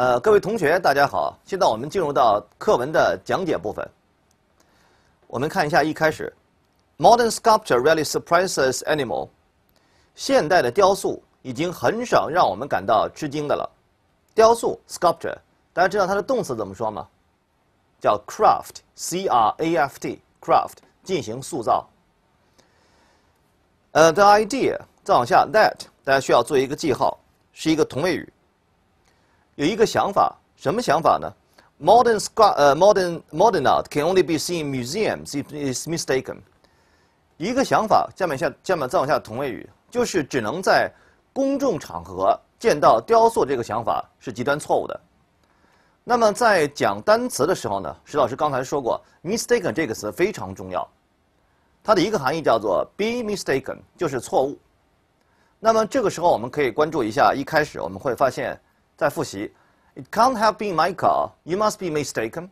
呃，各位同学，大家好。现在我们进入到课文的讲解部分。我们看一下一开始，Modern sculpture really surprises a n i m a l 现代的雕塑已经很少让我们感到吃惊的了。雕塑 （sculpture），大家知道它的动词怎么说吗？叫 craft，c r a f t，craft 进行塑造。呃，the idea 再往下，that 大家需要做一个记号，是一个同位语。有一个想法，什么想法呢？Modern scu 呃，modern modern art can only be seen museums is mistaken。一个想法，下面下下面再往下同位语，就是只能在公众场合见到雕塑。这个想法是极端错误的。那么在讲单词的时候呢，石老师刚才说过，mistaken 这个词非常重要。它的一个含义叫做 be mistaken，就是错误。那么这个时候我们可以关注一下，一开始我们会发现。再复习，It can't have been my car. You must be mistaken.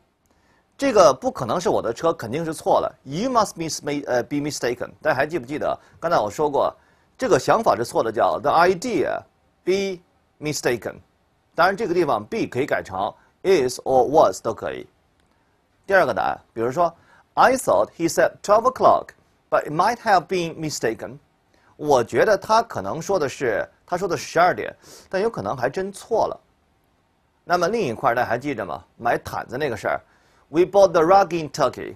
这个不可能是我的车，肯定是错了。You must be mis 呃 be mistaken。大家还记不记得？刚才我说过，这个想法是错的，叫 the idea be mistaken。当然，这个地方 be 可以改成 is or was 都可以。第二个答案，比如说，I thought he said twelve o'clock, but it might have been mistaken。我觉得他可能说的是，他说的十二点，但有可能还真错了。那么另一块，大家还记着吗？买毯子那个事儿，We bought the rug in Turkey,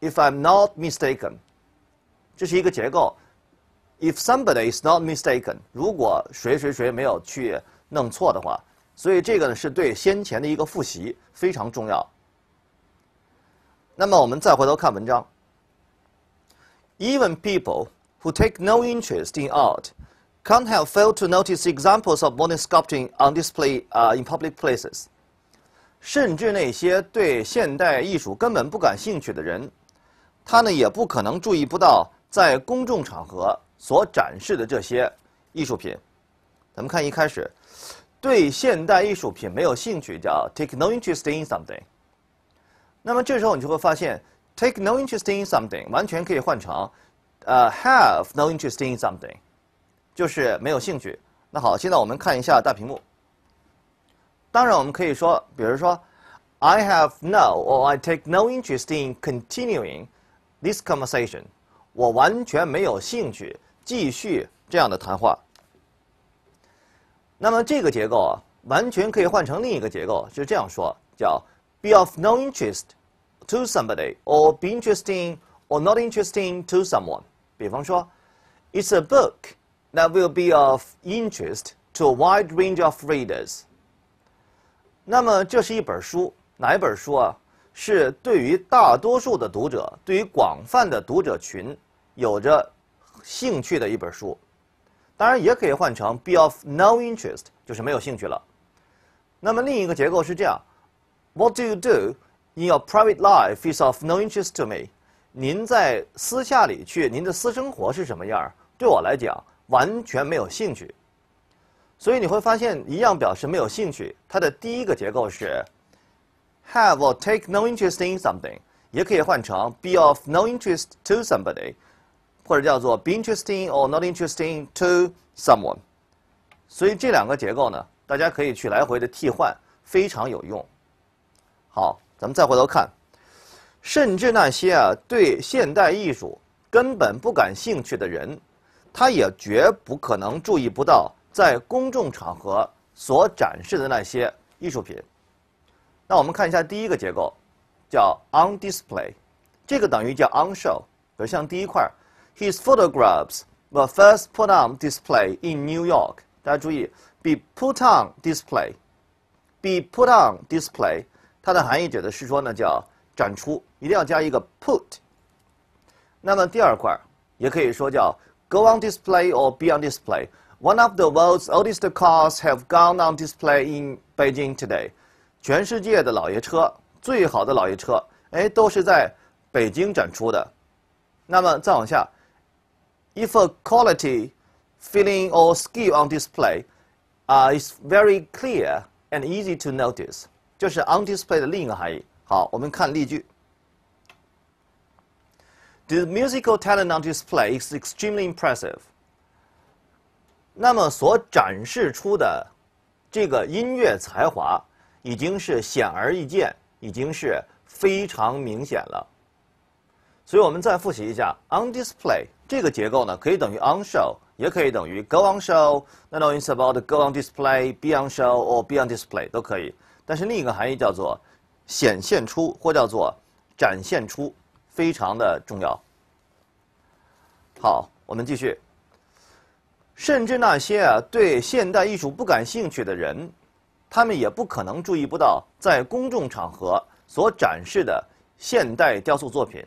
if I'm not mistaken。这是一个结构，If somebody is not mistaken，如果谁谁谁没有去弄错的话，所以这个呢是对先前的一个复习非常重要。那么我们再回头看文章，Even people。Who take no interest in art can't have failed to notice examples of modern sculpting on display in public places。甚至那些对现代艺术根本不感兴趣的人，他呢也不可能注意不到在公众场合所展示的这些艺术品。咱们看一开始，对现代艺术品没有兴趣叫 take no interest in something。那么这时候你就会发现，take no interest in something 完全可以换成。呃，have no interest in something，就是没有兴趣。那好，现在我们看一下大屏幕。当然，我们可以说，比如说，I have no or I take no interest in continuing this conversation，我完全没有兴趣继续这样的谈话。那么这个结构啊，完全可以换成另一个结构，是这样说，叫 be of no interest to somebody or be interesting or not interesting to someone。比方说，It's a book that will be of interest to a wide range of readers。那么这是一本书，哪一本书啊？是对于大多数的读者，对于广泛的读者群有着兴趣的一本书。当然，也可以换成 be of no interest，就是没有兴趣了。那么另一个结构是这样：What do you do in your private life is of no interest to me。您在私下里去，您的私生活是什么样儿？对我来讲完全没有兴趣。所以你会发现，一样表示没有兴趣，它的第一个结构是 have or take no interest in something，也可以换成 be of no interest to somebody，或者叫做 be interesting or not interesting to someone。所以这两个结构呢，大家可以去来回的替换，非常有用。好，咱们再回头看。甚至那些啊对现代艺术根本不感兴趣的人，他也绝不可能注意不到在公众场合所展示的那些艺术品。那我们看一下第一个结构，叫 on display，这个等于叫 on show。比如像第一块，His photographs were first put on display in New York。大家注意，be put on display，be put on display，它的含义指的是说呢，叫。展出，一定要加一个 put。那么第二块也可以说叫 go on display or be on display。One of the world's oldest cars have gone on display in Beijing today。全世界的老爷车，最好的老爷车，哎，都是在北京展出的。那么再往下，if a quality, feeling or skill on display。啊、uh,，is very clear and easy to notice，就是 on display 的另一个含义。好，我们看例句。The musical talent on display is extremely impressive。那么所展示出的这个音乐才华，已经是显而易见，已经是非常明显了。所以我们再复习一下，on display 这个结构呢，可以等于 on show，也可以等于 go on show，那都是 about go on display，be on show or be on display 都可以。但是另一个含义叫做。显现出，或叫做展现出，非常的重要。好，我们继续。甚至那些啊对现代艺术不感兴趣的人，他们也不可能注意不到在公众场合所展示的现代雕塑作品。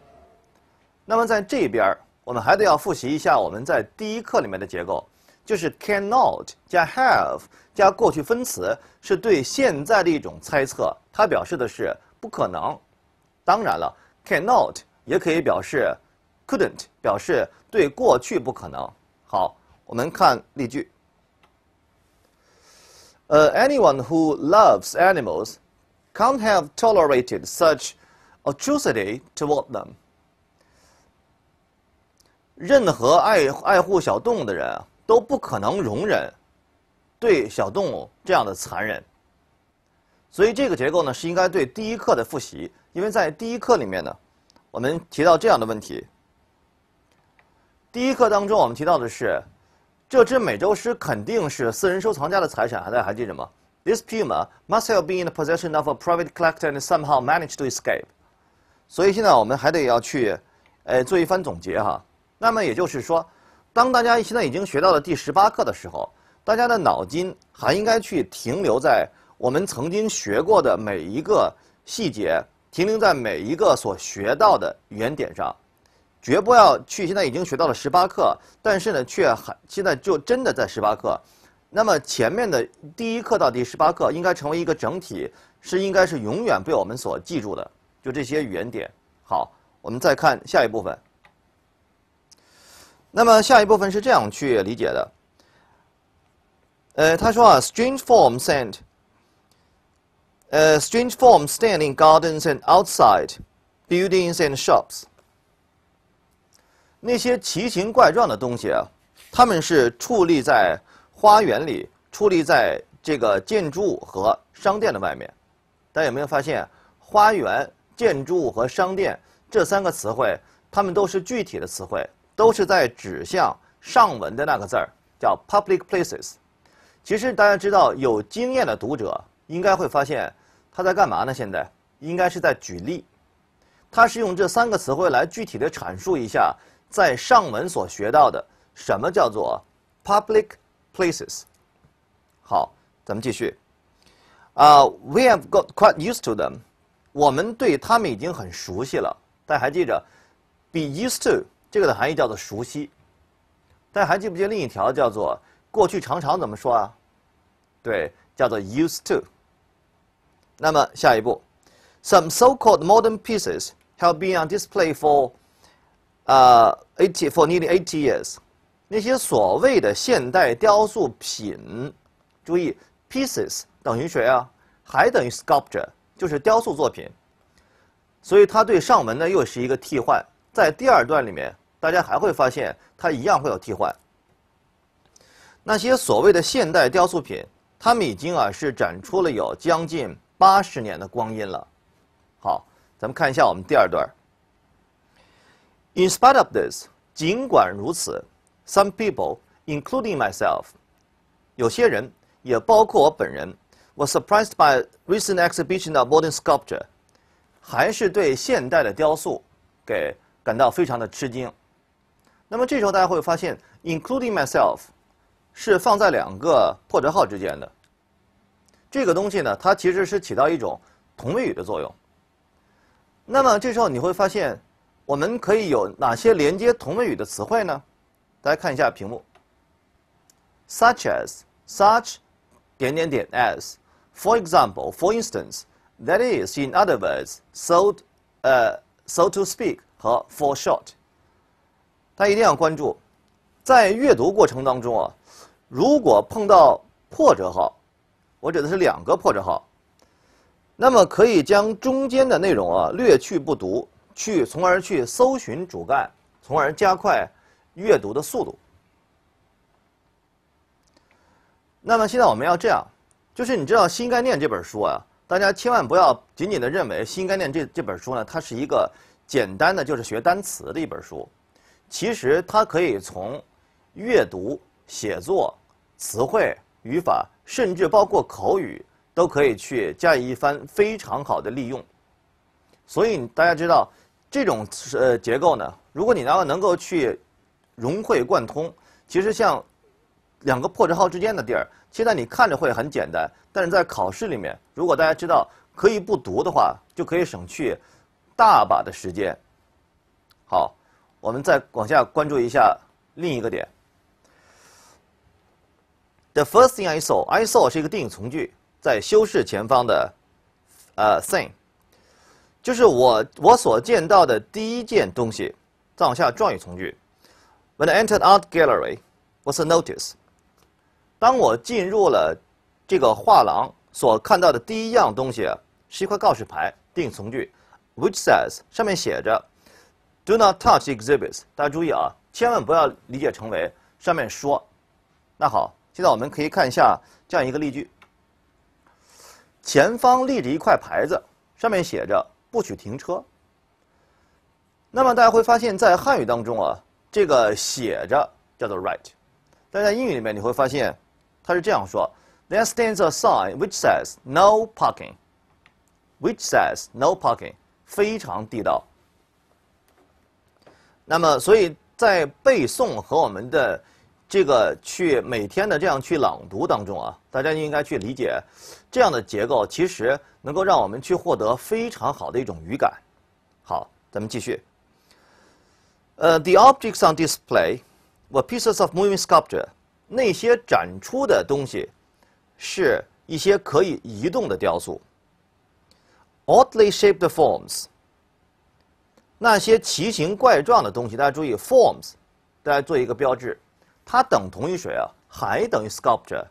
那么在这边我们还得要复习一下我们在第一课里面的结构。就是 cannot 加 have 加过去分词是对现在的一种猜测，它表示的是不可能。当然了，cannot 也可以表示 couldn't，表示对过去不可能。好，我们看例句。呃，anyone who loves animals can't have tolerated such atrocity toward them。任何爱爱护小动物的人啊。都不可能容忍对小动物这样的残忍，所以这个结构呢是应该对第一课的复习，因为在第一课里面呢，我们提到这样的问题。第一课当中我们提到的是，这只美洲狮肯定是私人收藏家的财产，大家还记着吗？This puma must have been in the possession of a private collector and somehow managed to escape。所以现在我们还得要去，呃，做一番总结哈。那么也就是说。当大家现在已经学到了第十八课的时候，大家的脑筋还应该去停留在我们曾经学过的每一个细节，停留在每一个所学到的语言点上，绝不要去现在已经学到了十八课，但是呢，却还现在就真的在十八课。那么前面的第一课到第十八课应该成为一个整体，是应该是永远被我们所记住的。就这些语言点。好，我们再看下一部分。那么下一部分是这样去理解的，呃，他说啊，strange forms t a n d 呃，strange forms stand in gardens and outside buildings and shops。那些奇形怪状的东西啊，他们是矗立在花园里，矗立在这个建筑物和商店的外面。大家有没有发现，花园、建筑物和商店这三个词汇，它们都是具体的词汇。都是在指向上文的那个字儿，叫 public places。其实大家知道，有经验的读者应该会发现，他在干嘛呢？现在应该是在举例，他是用这三个词汇来具体的阐述一下在上文所学到的什么叫做 public places。好，咱们继续。啊，we have got quite used to them，我们对他们已经很熟悉了。大家还记着，be used to。这个的含义叫做熟悉，大家还记不记得另一条叫做过去常常怎么说啊？对，叫做 used to。那么下一步，some so-called modern pieces have been on display for 啊 eighty for nearly eighty years。那些所谓的现代雕塑品，注意 pieces 等于谁啊？还等于 sculpture，就是雕塑作品。所以它对上文呢又是一个替换，在第二段里面。大家还会发现，它一样会有替换。那些所谓的现代雕塑品，他们已经啊是展出了有将近八十年的光阴了。好，咱们看一下我们第二段。In spite of this，尽管如此，some people，including myself，有些人也包括我本人，was surprised by recent exhibition of modern sculpture，还是对现代的雕塑给感到非常的吃惊。那么这时候大家会发现，including myself，是放在两个破折号之间的。这个东西呢，它其实是起到一种同位语的作用。那么这时候你会发现，我们可以有哪些连接同位语的词汇呢？大家看一下屏幕。such as，such，点点点 as，for example，for instance，that is，in other words，so 呃 so to speak 和 for short。家一定要关注，在阅读过程当中啊，如果碰到破折号，我指的是两个破折号，那么可以将中间的内容啊略去不读，去从而去搜寻主干，从而加快阅读的速度。那么现在我们要这样，就是你知道《新概念》这本书啊，大家千万不要仅仅的认为《新概念》这这本书呢，它是一个简单的就是学单词的一本书。其实它可以从阅读、写作、词汇、语法，甚至包括口语，都可以去加以一番非常好的利用。所以大家知道这种呃结构呢，如果你要能够去融会贯通，其实像两个破折号之间的地儿，现在你看着会很简单，但是在考试里面，如果大家知道可以不读的话，就可以省去大把的时间。好。我们再往下关注一下另一个点。The first thing I saw，I saw 是一个定语从句，在修饰前方的，呃，thing，就是我我所见到的第一件东西。再往下状语从句，When I entered art gallery，was a notice。当我进入了这个画廊，所看到的第一样东西是一块告示牌，定语从句，Which says 上面写着。Do not touch exhibits。大家注意啊，千万不要理解成为上面说。那好，现在我们可以看一下这样一个例句：前方立着一块牌子，上面写着“不许停车”。那么大家会发现，在汉语当中啊，这个写着叫做 “write”，但在英语里面你会发现，它是这样说：“There stands a sign which says no parking, which says no parking”，非常地道。那么，所以在背诵和我们的这个去每天的这样去朗读当中啊，大家应该去理解这样的结构，其实能够让我们去获得非常好的一种语感。好，咱们继续。呃，the objects on display were pieces of moving sculpture。那些展出的东西是一些可以移动的雕塑。Oddly shaped forms。那些奇形怪状的东西，大家注意，forms，大家做一个标志，它等同于谁啊？还等于 sculpture。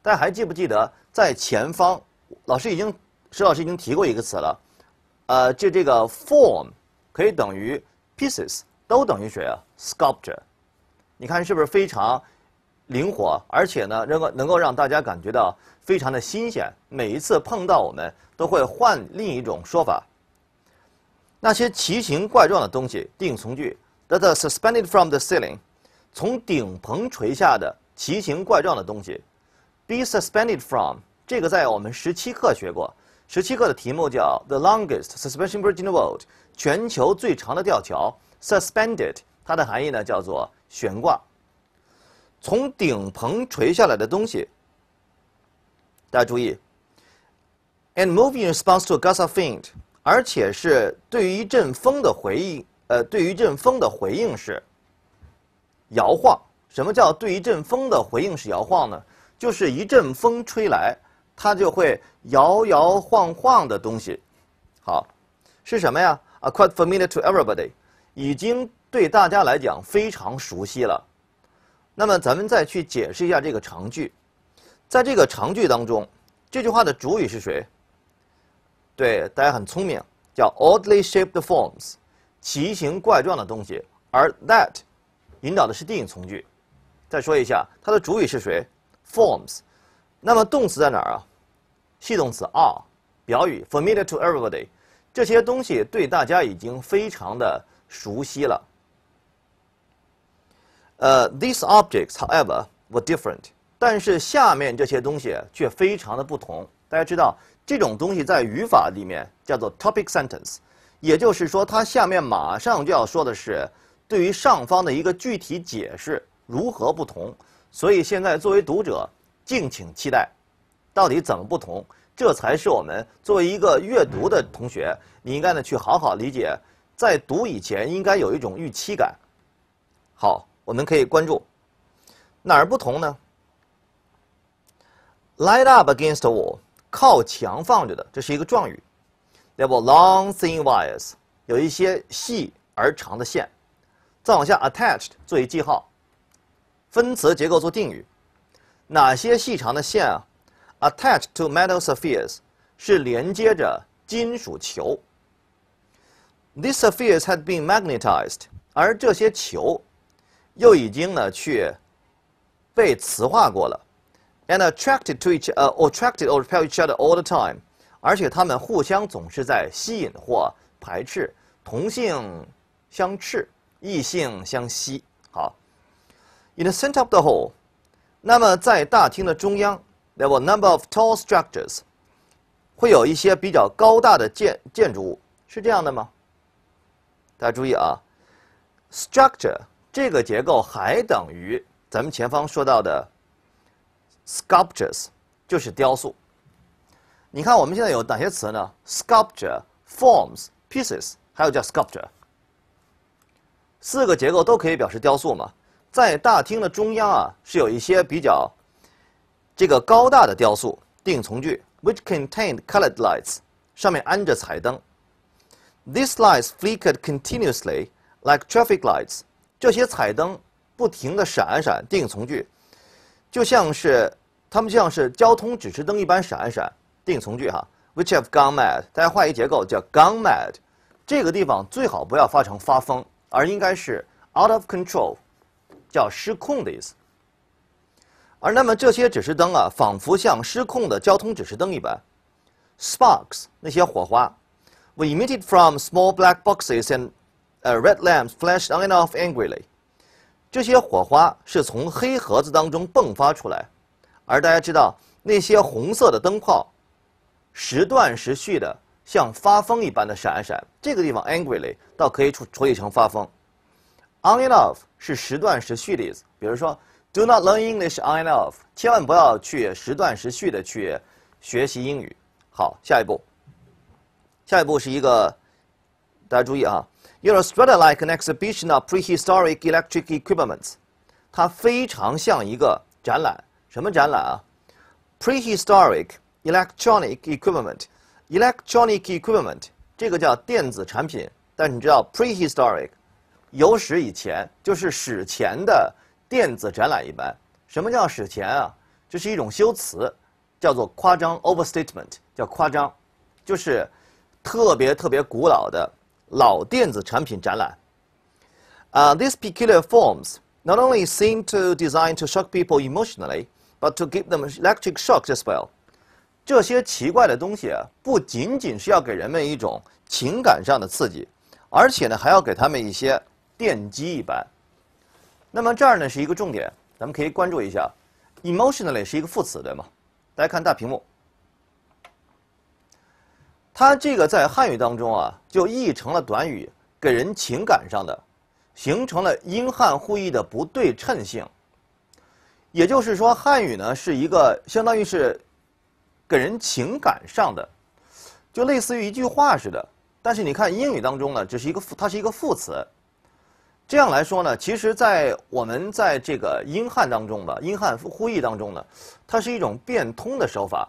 大家还记不记得在前方，老师已经，石老师已经提过一个词了，呃，就这个 form 可以等于 pieces，都等于谁啊？sculpture。你看是不是非常灵活，而且呢能够能够让大家感觉到非常的新鲜，每一次碰到我们都会换另一种说法。那些奇形怪状的东西，定从句 that are suspended from the ceiling，从顶棚垂下的奇形怪状的东西，be suspended from 这个在我们十七课学过，十七课的题目叫 the longest suspension bridge in the world，全球最长的吊桥，suspended 它的含义呢叫做悬挂，从顶棚垂下来的东西，大家注意，and moving in response to g u s w i n d 而且是对于一阵风的回应，呃，对于一阵风的回应是摇晃。什么叫对一阵风的回应是摇晃呢？就是一阵风吹来，它就会摇摇晃晃的东西。好，是什么呀？a q u i t e familiar to everybody，已经对大家来讲非常熟悉了。那么咱们再去解释一下这个长句，在这个长句当中，这句话的主语是谁？对，大家很聪明，叫 oddly shaped forms，奇形怪状的东西。而 that 引导的是定语从句。再说一下，它的主语是谁？forms。那么动词在哪儿啊？系动词 are，表语 familiar to everybody，这些东西对大家已经非常的熟悉了。呃，these objects, however, were different。但是下面这些东西却非常的不同。大家知道。这种东西在语法里面叫做 topic sentence，也就是说，它下面马上就要说的是对于上方的一个具体解释如何不同。所以现在作为读者，敬请期待，到底怎么不同？这才是我们作为一个阅读的同学，你应该呢去好好理解。在读以前，应该有一种预期感。好，我们可以关注哪儿不同呢？Light up against the wall。靠墙放着的，这是一个状语。t h e e were long, thin wires，有一些细而长的线。再往下，attached 作为记号，分词结构做定语。哪些细长的线啊？Attached to metal spheres 是连接着金属球。These spheres had been magnetized，而这些球又已经呢去被磁化过了。And attracted to each, uh, attracted or r e pair each other all the time。而且他们互相总是在吸引或排斥，同性相斥，异性相吸。好，in the center of the hall。那么在大厅的中央，there were number of tall structures。会有一些比较高大的建建筑物，是这样的吗？大家注意啊，structure 这个结构还等于咱们前方说到的。sculptures 就是雕塑。你看我们现在有哪些词呢？sculpture forms pieces，还有叫 sculpture，四个结构都可以表示雕塑嘛。在大厅的中央啊，是有一些比较这个高大的雕塑。定从句，which contained colored lights，上面安着彩灯。These lights flickered continuously like traffic lights，这些彩灯不停的闪闪。定从句。就像是他们像是交通指示灯一般闪一闪。定从句哈，which have gone mad，大家换一结构叫 gone mad。这个地方最好不要发成发疯，而应该是 out of control，叫失控的意思。而那么这些指示灯啊，仿佛像失控的交通指示灯一般，sparks 那些火花，were emitted from small black boxes and、uh, red lamps flashed on and off angrily。这些火花是从黑盒子当中迸发出来，而大家知道那些红色的灯泡时断时续的，像发疯一般的闪闪。这个地方 angrily 倒可以处处理成发疯，enough 是时断时续的意思。比如说，do not learn English enough，千万不要去时断时续的去学习英语。好，下一步，下一步是一个大家注意啊。i u s r a t r e d like an exhibition of prehistoric electric equipments。它非常像一个展览，什么展览啊？prehistoric electronic equipment。electronic equipment 这个叫电子产品，但你知道 prehistoric，有史以前，就是史前的电子展览一般。什么叫史前啊？这是一种修辞，叫做夸张 （overstatement），叫夸张，就是特别特别古老的。老电子产品展览。啊，s e peculiar forms not only seem to design to shock people emotionally, but to give them electric shocks as well。这些奇怪的东西啊，不仅仅是要给人们一种情感上的刺激，而且呢，还要给他们一些电击一般。那么这儿呢是一个重点，咱们可以关注一下。emotionally 是一个副词，对吗？大家看大屏幕。它这个在汉语当中啊，就译成了短语，给人情感上的，形成了英汉互译的不对称性。也就是说，汉语呢是一个相当于是，给人情感上的，就类似于一句话似的。但是你看英语当中呢，只是一个它是一个副词。这样来说呢，其实，在我们在这个英汉当中吧，英汉互互译当中呢，它是一种变通的手法。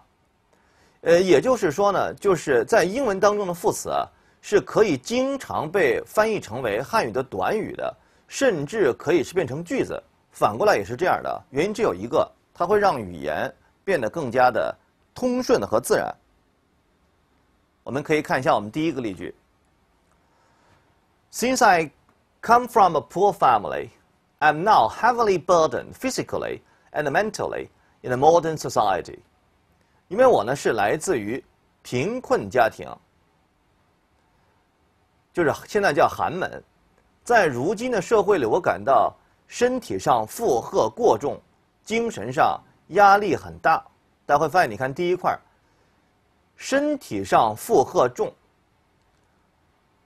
呃，也就是说呢，就是在英文当中的副词啊，是可以经常被翻译成为汉语的短语的，甚至可以是变成句子。反过来也是这样的，原因只有一个，它会让语言变得更加的通顺和自然。我们可以看一下我们第一个例句：Since I come from a poor family, I'm now heavily burdened physically and mentally in the modern society. 因为我呢是来自于贫困家庭，就是现在叫寒门，在如今的社会里，我感到身体上负荷过重，精神上压力很大。大家会发现，你看第一块，身体上负荷重，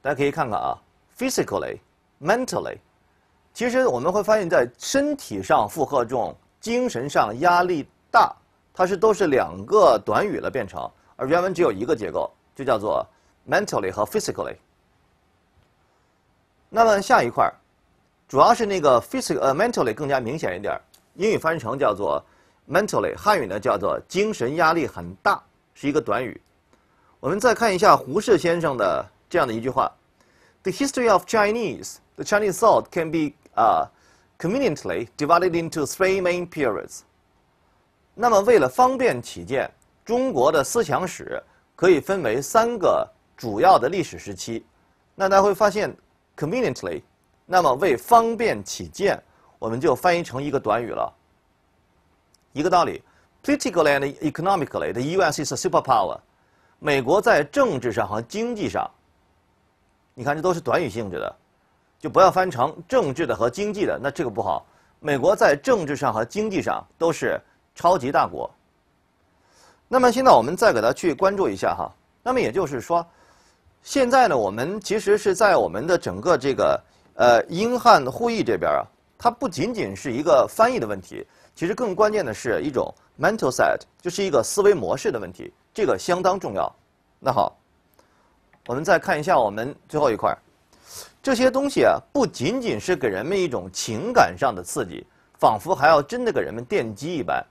大家可以看看啊，physically，mentally，其实我们会发现，在身体上负荷重，精神上压力大。它是都是两个短语了变成，而原文只有一个结构，就叫做 mentally 和 physically。那么下一块儿，主要是那个 physical 呃 mentally 更加明显一点，英语翻译成叫做 mentally，汉语呢叫做精神压力很大，是一个短语。我们再看一下胡适先生的这样的一句话：The history of Chinese, the Chinese thought can be 啊 conveniently divided into three main periods. 那么，为了方便起见，中国的思想史可以分为三个主要的历史时期。那大家会发现，conveniently，那么为方便起见，我们就翻译成一个短语了。一个道理，politically and economically the U.S. is a superpower。美国在政治上和经济上，你看这都是短语性质的，就不要翻成政治的和经济的，那这个不好。美国在政治上和经济上都是。超级大国。那么现在我们再给它去关注一下哈。那么也就是说，现在呢，我们其实是在我们的整个这个呃英汉互译这边啊，它不仅仅是一个翻译的问题，其实更关键的是一种 mental set，就是一个思维模式的问题，这个相当重要。那好，我们再看一下我们最后一块，这些东西啊，不仅仅是给人们一种情感上的刺激，仿佛还要真的给人们电击一般。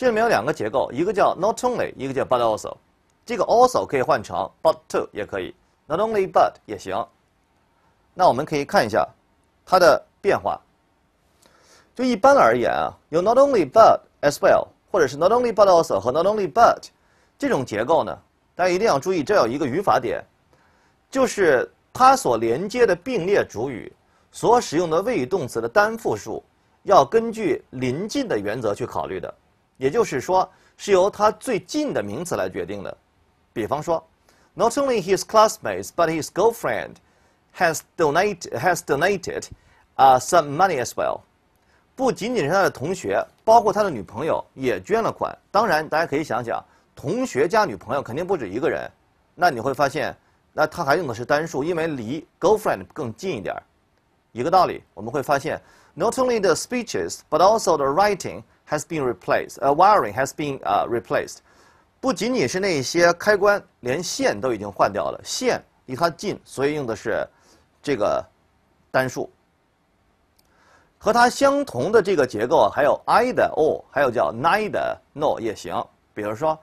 这里面有两个结构，一个叫 not only，一个叫 but also。这个 also 可以换成 but too，也可以 not only but 也行。那我们可以看一下它的变化。就一般而言啊，有 not only but as well，或者是 not only but also 和 not only but 这种结构呢，大家一定要注意，这有一个语法点，就是它所连接的并列主语所使用的谓语动词的单复数要根据临近的原则去考虑的。也就是说，是由它最近的名词来决定的。比方说，Not only his classmates but his girlfriend has donate has donated 啊 h some money as well。不仅仅是他的同学，包括他的女朋友也捐了款。当然，大家可以想想，同学加女朋友肯定不止一个人。那你会发现，那他还用的是单数，因为离 girlfriend 更近一点儿。一个道理，我们会发现，Not only the speeches but also the writing。Has been replaced. 呃，wiring has been uh, replaced，不仅仅是那些开关，连线都已经换掉了。线离它近，所以用的是这个单数。和它相同的这个结构还有 either or，还有叫 neither no r 也行。比如说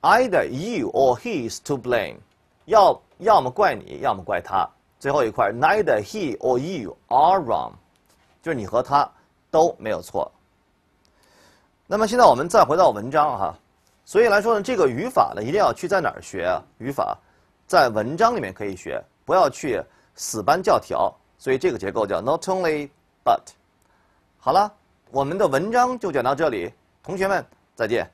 ，either you or he is to blame，要要么怪你，要么怪他。最后一块 neither he or you are wrong，就是你和他都没有错。那么现在我们再回到文章哈，所以来说呢，这个语法呢一定要去在哪儿学啊？语法在文章里面可以学，不要去死搬教条。所以这个结构叫 not only but。好了，我们的文章就讲到这里，同学们再见。